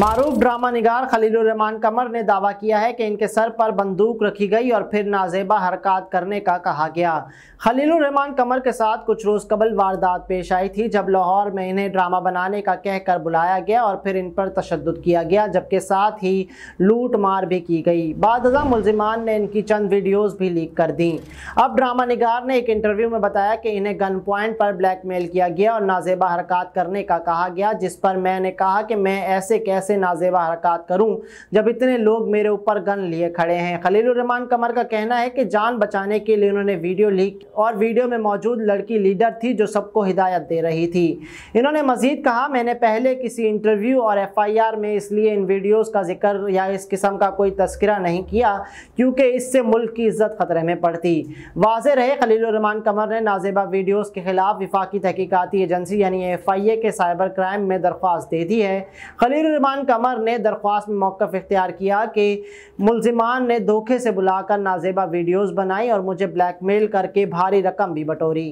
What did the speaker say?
मारूफ drama निगार खलीलुररमान कमर ने दावा किया है कि इनके सर पर बंदूक रखी गई और फिर नाजेबा हरकत करने का कहा गया खलीलुररमान कमर के साथ कुछ रोज़ कबल वारदात पेश आई थी जब लाहौर में इन्हें ड्रामा बनाने का कहकर बुलाया गया और फिर इन पर तशद किया गया जबकि साथ ही लूट मार भी की गई बाद मुलजमान ने इनकी चंद वीडियोज़ भी लीक कर दी अब ड्रामा निगार ने एक इंटरव्यू में बताया कि इन्हें गन पॉइंट पर ब्लैक मेल किया गया और नाजेबा हरकत करने का कहा गया जिस पर मैंने कहा कि मैं ऐसे कैसे कैसे नाजेबा हरकत करूं जब इतने लोग मेरे ऊपर गन लिए खड़े हैं खलीलुररमान कमर का कहना है कि जान बचाने के लिए उन्होंने वीडियो लीक और वीडियो में मौजूद लड़की लीडर थी जो सबको हिदायत दे रही थी इन्होंने मजीद कहा मैंने पहले किसी इंटरव्यू और एफ आई आर में इसलिए इन वीडियोज़ का जिक्र या इस किस्म का कोई तस्करा नहीं किया क्योंकि इससे मुल्क की इज्जत खतरे में पड़ती वाज रहे खलीलुररमान कमर ने नाजेबा वीडियोज़ के खिलाफ विफाकी तहकीकती एजेंसी यानी एफ आई ए के साइबर क्राइम में दरख्वास्त दे दी है खलीलुररमान इरफान कमर ने दरख्वास्त में मौक़ इख्तियार किया कि मुलजमान ने धोखे से बुलाकर नाजेबा वीडियोज़ बनाई और मुझे ब्लैक मेल करके भारी रकम भी बटोरी